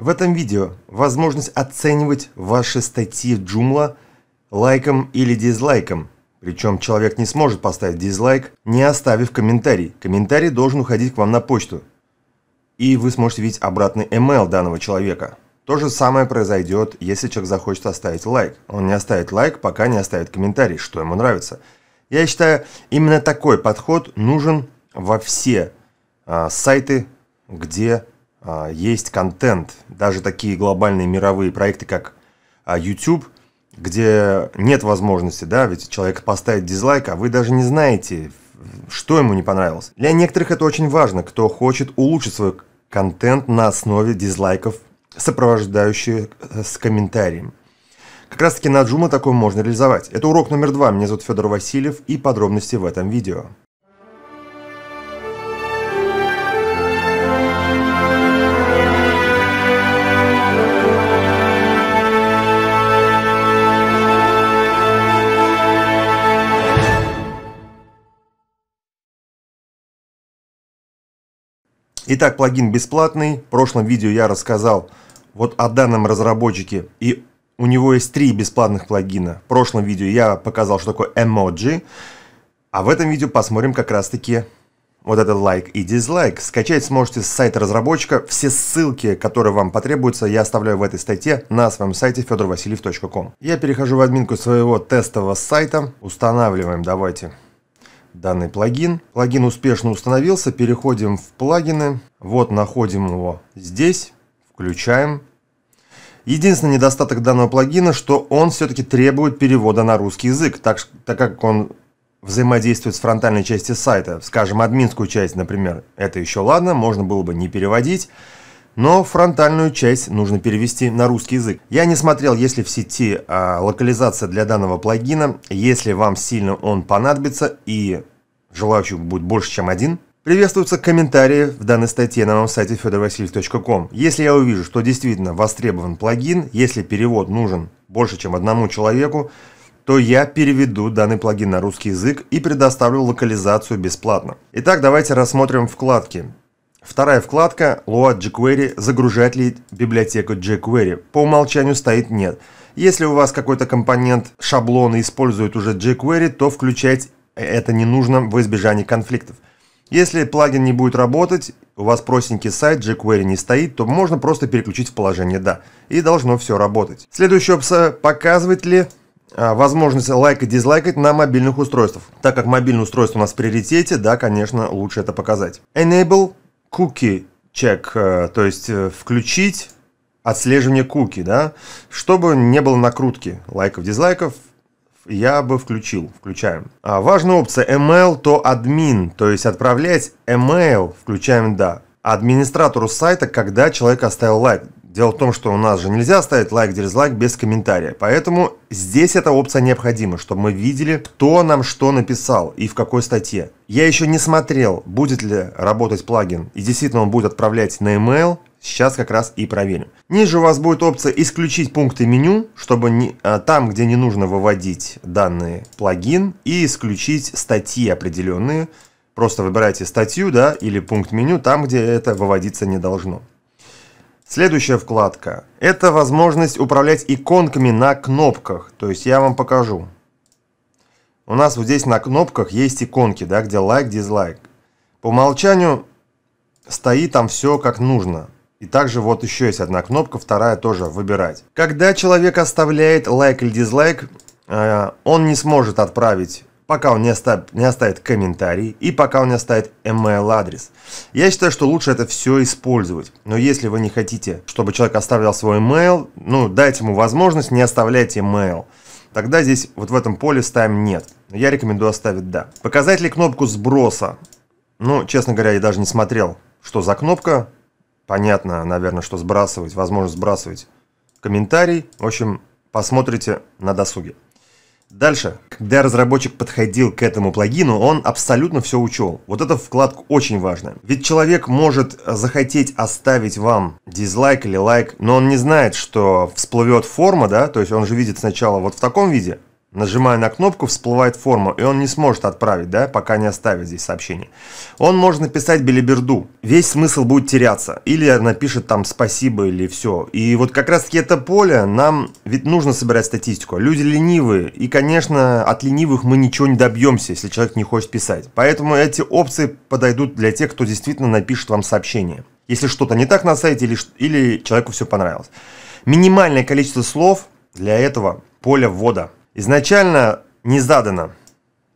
В этом видео возможность оценивать ваши статьи в Joomla лайком или дизлайком. Причем человек не сможет поставить дизлайк, не оставив комментарий. Комментарий должен уходить к вам на почту. И вы сможете видеть обратный email данного человека. То же самое произойдет, если человек захочет оставить лайк. Он не оставит лайк, пока не оставит комментарий, что ему нравится. Я считаю, именно такой подход нужен во все а, сайты, где а, есть контент. Даже такие глобальные мировые проекты, как а, YouTube, где нет возможности, да, ведь человек поставит дизлайк, а вы даже не знаете, что ему не понравилось. Для некоторых это очень важно, кто хочет улучшить свой контент на основе дизлайков, сопровождающих э, с комментарием. Как раз таки на Джума такое можно реализовать. Это урок номер два. Меня зовут Федор Васильев и подробности в этом видео. Итак, плагин бесплатный. В прошлом видео я рассказал вот о данном разработчике. И у него есть три бесплатных плагина. В прошлом видео я показал, что такое эмоджи. А в этом видео посмотрим как раз-таки вот этот лайк like и дизлайк. Скачать сможете с сайта разработчика. Все ссылки, которые вам потребуются, я оставляю в этой статье на своем сайте fedorvasiliev.com. Я перехожу в админку своего тестового сайта. Устанавливаем, давайте данный плагин. Плагин успешно установился. Переходим в плагины. Вот находим его здесь. Включаем. Единственный недостаток данного плагина, что он все-таки требует перевода на русский язык, так, так как он взаимодействует с фронтальной частью сайта, скажем, админскую часть, например, это еще ладно, можно было бы не переводить, но фронтальную часть нужно перевести на русский язык. Я не смотрел, есть ли в сети а, локализация для данного плагина, если вам сильно он понадобится и желающих будет больше, чем один, Приветствуются комментарии в данной статье на моем сайте fedorvasiliev.com. Если я увижу, что действительно востребован плагин, если перевод нужен больше, чем одному человеку, то я переведу данный плагин на русский язык и предоставлю локализацию бесплатно. Итак, давайте рассмотрим вкладки. Вторая вкладка Load jQuery. Загружать ли библиотеку jQuery? По умолчанию стоит нет. Если у вас какой-то компонент шаблона использует уже jQuery, то включать это не нужно в избежании конфликтов. Если плагин не будет работать, у вас простенький сайт jQuery не стоит, то можно просто переключить в положение «Да». И должно все работать. Следующая опция – показывать ли а, возможность лайкать, дизлайкать на мобильных устройствах. Так как мобильное устройство у нас в приоритете, да, конечно, лучше это показать. Enable cookie check, э, то есть э, включить отслеживание куки, да, чтобы не было накрутки лайков, дизлайков, я бы включил, включаем. А, важная опция ML то админ, то есть отправлять email, включаем да, администратору сайта, когда человек оставил лайк. Дело в том, что у нас же нельзя ставить лайк, дизлайк без комментария. Поэтому здесь эта опция необходима, чтобы мы видели, кто нам что написал и в какой статье. Я еще не смотрел, будет ли работать плагин и действительно он будет отправлять на email Сейчас как раз и проверим. Ниже у вас будет опция «Исключить пункты меню», чтобы не, а, там, где не нужно выводить данные плагин, и исключить статьи определенные. Просто выбирайте статью да, или пункт меню, там, где это выводиться не должно. Следующая вкладка – это возможность управлять иконками на кнопках. То есть я вам покажу. У нас вот здесь на кнопках есть иконки, да, где лайк, дизлайк. По умолчанию стоит там все как нужно – и также вот еще есть одна кнопка, вторая тоже «Выбирать». Когда человек оставляет лайк или дизлайк, э, он не сможет отправить пока он не оставит, не оставит комментарий и пока он не оставит email адрес. Я считаю, что лучше это все использовать. Но если вы не хотите, чтобы человек оставлял свой email, ну дайте ему возможность, не оставляйте email. Тогда здесь вот в этом поле ставим «нет». я рекомендую оставить «да». Показать ли кнопку сброса? Ну, честно говоря, я даже не смотрел, что за кнопка понятно, наверное, что сбрасывать, возможно, сбрасывать комментарий. В общем, посмотрите на досуге. Дальше. Когда разработчик подходил к этому плагину, он абсолютно все учел. Вот эта вкладка очень важная. Ведь человек может захотеть оставить вам дизлайк или лайк, но он не знает, что всплывет форма, да, то есть он же видит сначала вот в таком виде, Нажимая на кнопку, всплывает форма, и он не сможет отправить, да, пока не оставит здесь сообщение. Он может написать билиберду, весь смысл будет теряться, или напишет там спасибо или все. И вот как раз таки это поле, нам ведь нужно собирать статистику. Люди ленивые, и, конечно, от ленивых мы ничего не добьемся, если человек не хочет писать. Поэтому эти опции подойдут для тех, кто действительно напишет вам сообщение. Если что-то не так на сайте или, или человеку все понравилось. Минимальное количество слов для этого поля ввода – Изначально не задано.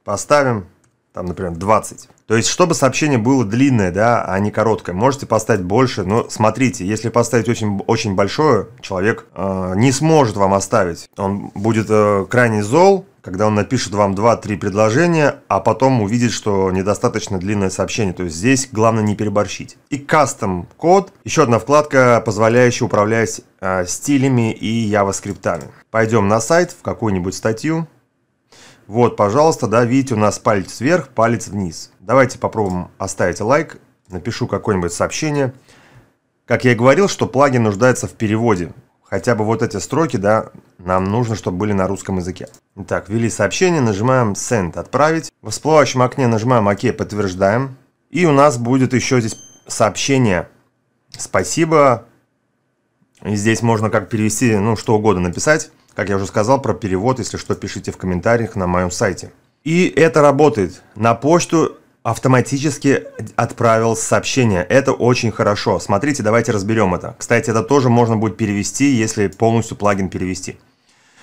Поставим, там, например, 20. То есть, чтобы сообщение было длинное, да, а не короткое, можете поставить больше, но смотрите, если поставить очень, очень большое, человек э, не сможет вам оставить. Он будет э, крайне зол, когда он напишет вам 2-3 предложения, а потом увидит, что недостаточно длинное сообщение. То есть здесь главное не переборщить. И custom код, еще одна вкладка, позволяющая управлять э, стилями и JavaScript. Пойдем на сайт, в какую-нибудь статью. Вот, пожалуйста, да, видите, у нас палец вверх, палец вниз. Давайте попробуем оставить лайк, напишу какое-нибудь сообщение. Как я и говорил, что плагин нуждается в переводе. Хотя бы вот эти строки, да, нам нужно, чтобы были на русском языке. Итак, ввели сообщение, нажимаем Send «Отправить». В всплывающем окне нажимаем OK, подтверждаем. И у нас будет еще здесь сообщение «Спасибо». И здесь можно как перевести, ну, что угодно написать. Как я уже сказал, про перевод, если что, пишите в комментариях на моем сайте. И это работает. На почту автоматически отправил сообщение. Это очень хорошо. Смотрите, давайте разберем это. Кстати, это тоже можно будет перевести, если полностью плагин перевести.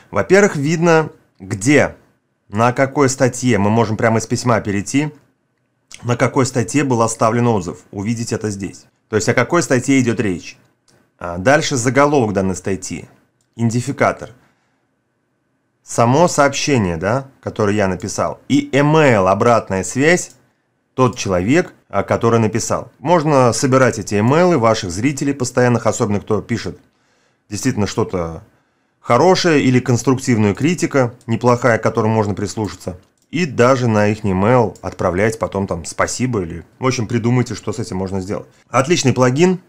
Во-первых, видно, где, на какой статье, мы можем прямо из письма перейти, на какой статье был оставлен отзыв. Увидеть это здесь. То есть о какой статье идет речь. А дальше заголовок данной статьи. Идентификатор само сообщение, да, которое я написал, и email, обратная связь тот человек, а, который написал. Можно собирать эти эмейлы ваших зрителей постоянных, особенно кто пишет действительно что-то хорошее или конструктивную критика, неплохая, к которой можно прислушаться. И даже на их email отправлять потом там спасибо или... В общем, придумайте, что с этим можно сделать. Отличный плагин.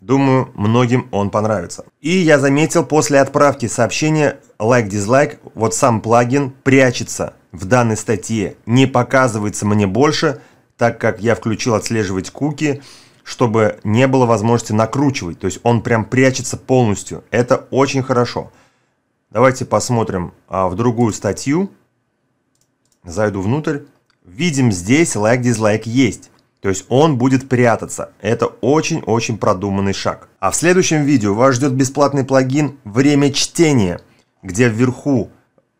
Думаю, многим он понравится. И я заметил, после отправки сообщения лайк-дизлайк вот сам плагин прячется в данной статье, не показывается мне больше, так как я включил отслеживать куки, чтобы не было возможности накручивать. То есть он прям прячется полностью. Это очень хорошо. Давайте посмотрим а, в другую статью. Зайду внутрь. Видим здесь лайк-дизлайк есть. То есть он будет прятаться. Это очень-очень продуманный шаг. А в следующем видео вас ждет бесплатный плагин «Время чтения», где вверху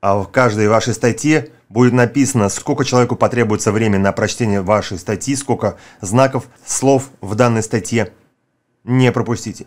а в каждой вашей статье будет написано, сколько человеку потребуется время на прочтение вашей статьи, сколько знаков, слов в данной статье. Не пропустите.